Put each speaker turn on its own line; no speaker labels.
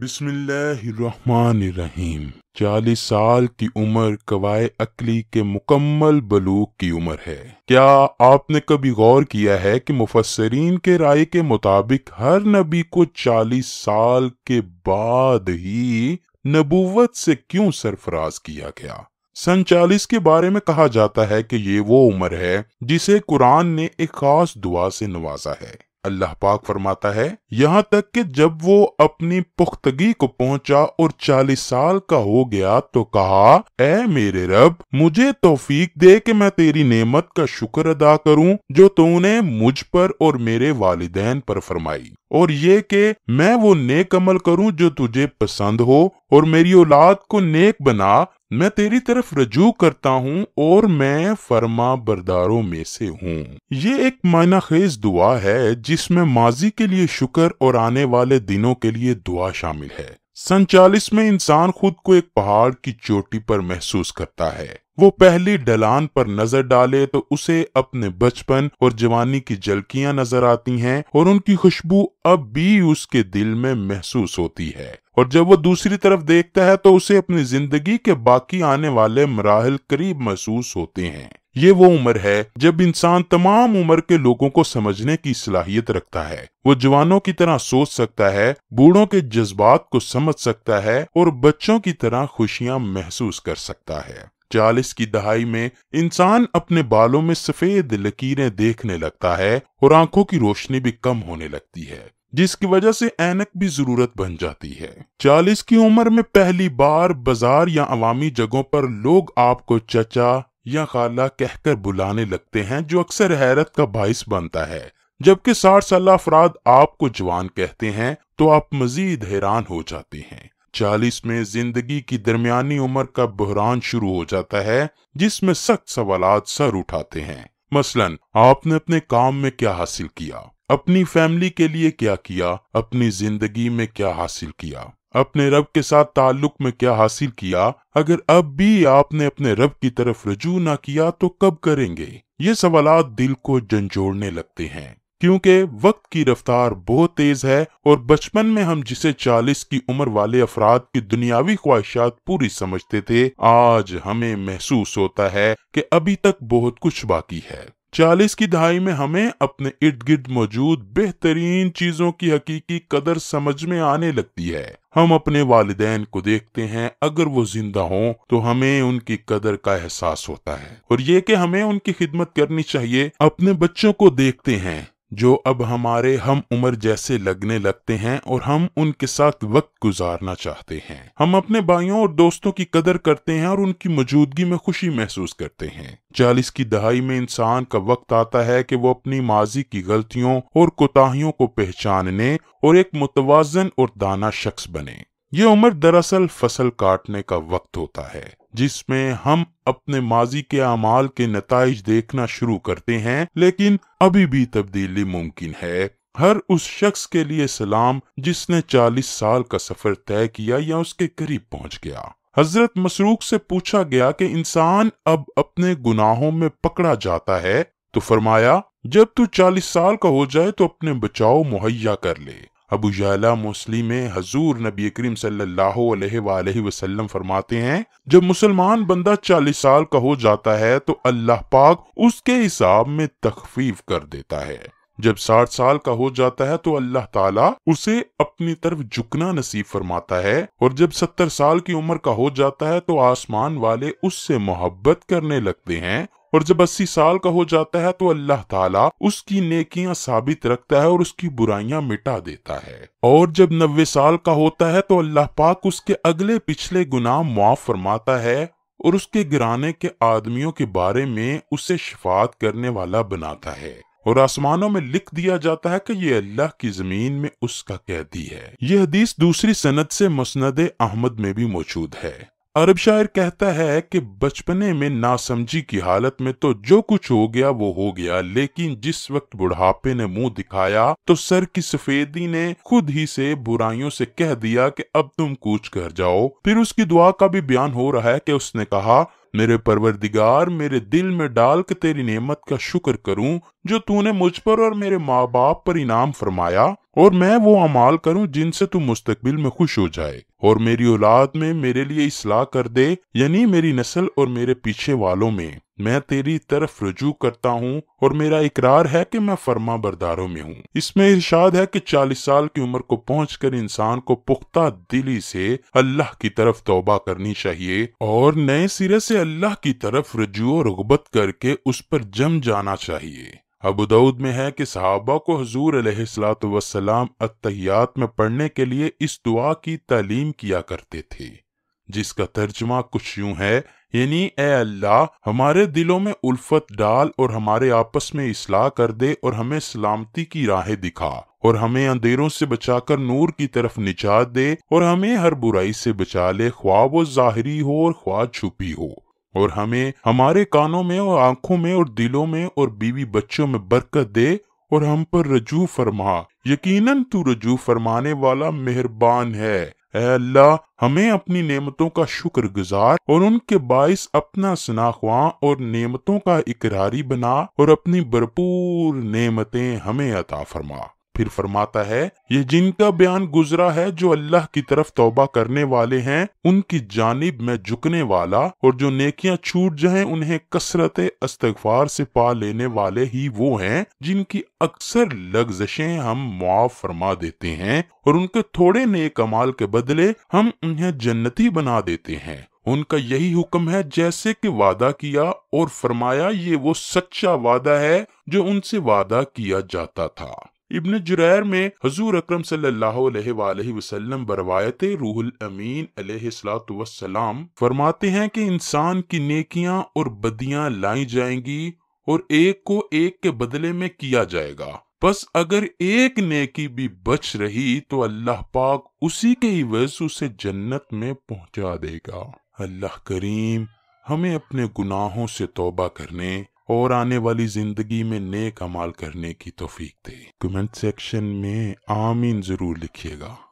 बिस्मिल्लाहिर्रहमानिर्रहीम चालीस साल की उम्र कवाय अकली के मुकम्मल बलूक की उम्र है क्या आपने कभी गौर किया है कि मुफसरीन के राय के मुताबिक हर नबी को चालीस साल के बाद ही नबूवत से क्यों सरफराज किया गया सन चालीस के बारे में कहा जाता है कि ये वो उम्र है जिसे कुरान ने एक खास दुआ से नवाजा है अल्लाह पाक फरमाता है यहाँ तक कि जब वो अपनी पुख्तगी को पहुँचा और चालीस साल का हो गया तो कहा ए मेरे रब मुझे तोफीक दे कि मैं तेरी नेमत का शुक्र अदा करूँ जो तूने मुझ पर और मेरे वालिदेन पर फरमाई और ये कि मैं वो नेक अमल करूं जो तुझे पसंद हो और मेरी औलाद को नेक बना मैं तेरी तरफ रजू करता हूं और मैं फर्मा बरदारों में से हूं ये एक मायना खेज दुआ है जिसमें माजी के लिए शुक्र और आने वाले दिनों के लिए दुआ शामिल है संचालिस में इंसान खुद को एक पहाड़ की चोटी पर महसूस करता है वो पहली डलान पर नजर डाले तो उसे अपने बचपन और जवानी की झलकियां नजर आती हैं और उनकी खुशबू अब भी उसके दिल में महसूस होती है और जब वो दूसरी तरफ देखता है तो उसे अपनी जिंदगी के बाकी आने वाले मराहल करीब महसूस होते हैं ये वो उम्र है जब इंसान तमाम उम्र के लोगों को समझने की सलाहियत रखता है वो जवानों की तरह सोच सकता है बूढ़ों के जज्बात को समझ सकता है और बच्चों की तरह खुशियां महसूस कर सकता है चालीस की दहाई में इंसान अपने बालों में सफेद लकीरें देखने लगता है और आंखों की रोशनी भी कम होने लगती है जिसकी वजह से ऐनक भी जरूरत बन जाती है चालीस की उम्र में पहली बार बाजार या अवामी जगहों पर लोग आपको चचा या खाला कहकर बुलाने लगते हैं जो अक्सर हैरत का बायस बनता है जबकि साठ साल अफराद आपको जवान कहते हैं तो आप मजीद हैरान हो जाते हैं चालीस में जिंदगी की दरमियानी उम्र का बहरान शुरू हो जाता है जिसमें सख्त सवाल सर उठाते हैं मसलन आपने अपने काम में क्या हासिल किया अपनी फैमिली के लिए क्या किया अपनी जिंदगी में क्या हासिल किया अपने रब के साथ ताल्लुक में क्या हासिल किया अगर अब भी आपने अपने रब की तरफ रजू ना किया तो कब करेंगे ये सवाल दिल को झंझोड़ने लगते हैं क्योंकि वक्त की रफ्तार बहुत तेज है और बचपन में हम जिसे 40 की उम्र वाले अफराद की दुनियावी ख्वाहिशात पूरी समझते थे आज हमें महसूस होता है कि अभी तक बहुत कुछ बाकी है चालीस की दहाई में हमें अपने इर्द गिर्द मौजूद बेहतरीन चीजों की हकीकी कदर समझ में आने लगती है हम अपने वालदे को देखते हैं अगर वो जिंदा हों तो हमें उनकी कदर का एहसास होता है और ये कि हमें उनकी खिदमत करनी चाहिए अपने बच्चों को देखते हैं जो अब हमारे हम उम्र जैसे लगने लगते हैं और हम उनके साथ वक्त गुजारना चाहते हैं हम अपने भाइयों और दोस्तों की कदर करते हैं और उनकी मौजूदगी में खुशी महसूस करते हैं चालीस की दहाई में इंसान का वक्त आता है कि वो अपनी माजी की गलतियों और कोताहियों को पहचानने और एक मुतवाजन और दाना शख्स बने ये उम्र दरअसल फसल काटने का वक्त होता है जिसमें हम अपने माजी के अमाल के नतज देखना शुरू करते हैं लेकिन अभी भी तब्दीली मुमकिन है हर उस शख्स के लिए सलाम जिसने 40 साल का सफर तय किया या उसके करीब पहुंच गया हजरत मसरूक से पूछा गया कि इंसान अब अपने गुनाहों में पकड़ा जाता है तो फरमाया जब तू 40 साल का हो जाए तो अपने बचाव मुहैया कर ले अबू जला मुस्लिम में हजूर नबी करीम सल्लाम फरमाते हैं जब मुसलमान बंदा चालीस साल का हो जाता है तो अल्लाह पाक उसके हिसाब में तखफीफ कर देता है जब साठ साल का हो जाता है तो अल्लाह ताला उसे अपनी तरफ झुकना नसीब फरमाता है और जब सत्तर साल की उम्र का हो जाता है तो आसमान वाले उससे मोहब्बत करने लगते हैं और जब अस्सी साल का हो जाता है तो अल्लाह ताला उसकी नेकियां साबित रखता है और उसकी बुराइयां मिटा देता है और जब नब्बे साल का होता है तो अल्लाह पाक उसके अगले पिछले गुनाह मुआफ फरमाता है और उसके गिराने के आदमियों के बारे में उसे शिफात करने वाला बनाता है और आसमानों में लिख दिया जाता है कि ये अल्लाह की जमीन में उसका कैदी है यह हदीस दूसरी सनत से मसनद अहमद में भी मौजूद है अरब शायर कहता है कि बचपने में नासमझी की हालत में तो जो कुछ हो गया वो हो गया लेकिन जिस वक्त बुढ़ापे ने मुंह दिखाया तो सर की सफेदी ने खुद ही से बुराइयों से कह दिया कि अब तुम कूच कर जाओ फिर उसकी दुआ का भी बयान हो रहा है कि उसने कहा मेरे परवरदिगार मेरे दिल में डाल के तेरी नेमत का शुक्र करूं जो तूने मुझ पर और मेरे माँ बाप पर इनाम फरमाया और मैं वो अमाल करूं जिनसे तू मुस्तकबिल में खुश हो जाए और मेरी औलाद में मेरे लिए इसलाह कर दे यानी मेरी नस्ल और मेरे पीछे वालों में मैं तेरी तरफ रजू करता हूँ और मेरा इकरार है कि मैं फर्मा बरदारों में हूँ इसमें इर्शाद है कि चालीस साल की उम्र को पहुँच कर इंसान को पुख्ता दिली से अल्लाह की तरफ तोबा करनी चाहिए और नए सिरे से अल्लाह की तरफ रजू रगबत करके उस पर जम जाना चाहिए अबू दाऊद में है कि सहाबा को हजूर अलैहिस्सलाम अत्तहियात में पढ़ने के लिए इस दुआ की तालीम किया करते थे जिसका तर्जमा कुछ यूं है यानी ए अल्लाह हमारे दिलों में उल्फत डाल और हमारे आपस में इसलाह कर दे और हमें सलामती की राहें दिखा और हमें अंधेरों से बचाकर नूर की तरफ निजात दे और हमें हर बुराई से बचा ले ख्वाब वो जाहरी हो और ख्वाब छुपी हो और हमें हमारे कानों में और आंखों में और दिलों में और बीवी बच्चों में बरकत दे और हम पर रजू फरमा यकीनन तू रजू फरमाने वाला मेहरबान है अल्लाह हमें अपनी नेमतों का शुक्र गुजार और उनके बायस अपना सनाख्वा और नेमतों का इकरारी बना और अपनी भरपूर नेमतें हमें अता फरमा फिर फरमाता है ये जिनका बयान गुजरा है जो अल्लाह की तरफ तौबा करने वाले हैं उनकी जानिब में झुकने वाला और जो नेकियां छूट जाएं उन्हें कसरत अस्तगफार से पा लेने वाले ही वो हैं जिनकी अक्सर लग्जशें हम मुआफ फरमा देते हैं और उनके थोड़े नए कमाल के बदले हम उन्हें जन्नती बना देते हैं उनका यही हुक्म है जैसे कि वादा किया और फरमाया ये वो सच्चा वादा है जो उनसे वादा किया जाता था इब्न जुरैर में हजूर अक्रम सल्लाम बरवायत रूहुल अमीन सलाम फरमाते हैं कि इंसान की नेकियां और बदियां लाई जाएंगी और एक को एक के बदले में किया जाएगा बस अगर एक नेकी भी बच रही तो अल्लाह पाक उसी के इवज उसे जन्नत में पहुंचा देगा अल्लाह करीम हमें अपने गुनाहों से तोबा करने और आने वाली जिंदगी में नेक अमाल करने की तोफीक दे कमेंट सेक्शन में आमीन जरूर लिखिएगा